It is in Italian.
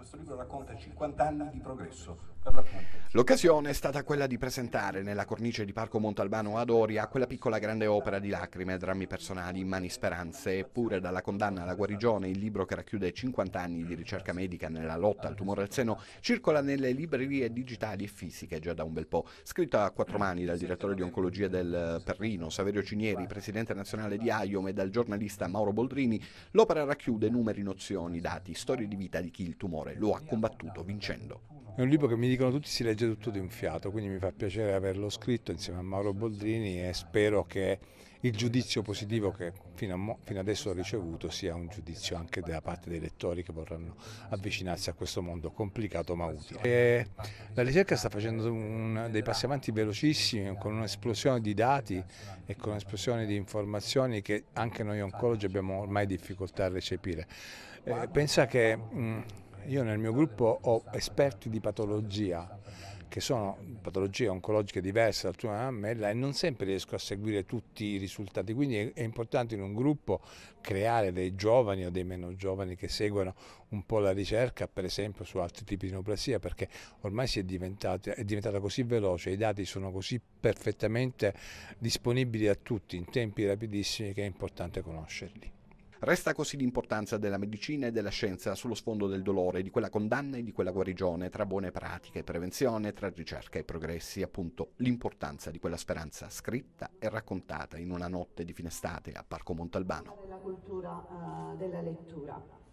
Questo libro racconta 50 anni di progresso L'occasione è stata quella di presentare nella cornice di Parco Montalbano ad Oria quella piccola grande opera di lacrime, drammi personali, mani speranze, eppure dalla condanna alla guarigione, il libro che racchiude 50 anni di ricerca medica nella lotta al tumore al seno, circola nelle librerie digitali e fisiche già da un bel po'. Scritto a quattro mani dal direttore di oncologia del Perrino, Saverio Cinieri, presidente nazionale di IOM e dal giornalista Mauro Boldrini, l'opera racchiude numeri, nozioni, dati, storie di vita di chi il tumore vincitore, lo ha combattuto vincendo. È un libro che mi dicono tutti si legge tutto di un fiato, quindi mi fa piacere averlo scritto insieme a Mauro Boldrini e spero che il giudizio positivo che fino, mo, fino, adesso ho ricevuto sia un giudizio anche da parte dei lettori che vorranno avvicinarsi a questo mondo complicato ma utile. E la ricerca sta facendo un, dei passi avanti velocissimi con un'esplosione di dati e con un'esplosione di informazioni che anche noi oncologi abbiamo ormai difficoltà a recepire. Eh, pensa che mh, io nel mio gruppo ho esperti di patologia, che sono patologie oncologiche diverse dal tuo alla eh, mammella e non sempre riesco a seguire tutti i risultati, quindi è importante in un gruppo creare dei giovani o dei meno giovani che seguano un po' la ricerca, per esempio su altri tipi di neoplasia, perché ormai è, diventata, è diventata così veloce, i dati sono così perfettamente disponibili a tutti in tempi rapidissimi che è importante conoscerli. Resta così l'importanza della medicina e della scienza sullo sfondo del dolore, di quella condanna e di quella guarigione, tra buone pratiche e prevenzione, tra ricerca e progressi, appunto l'importanza di quella speranza scritta e raccontata in una notte di finestate a Parco Montalbano. La cultura uh, della lettura.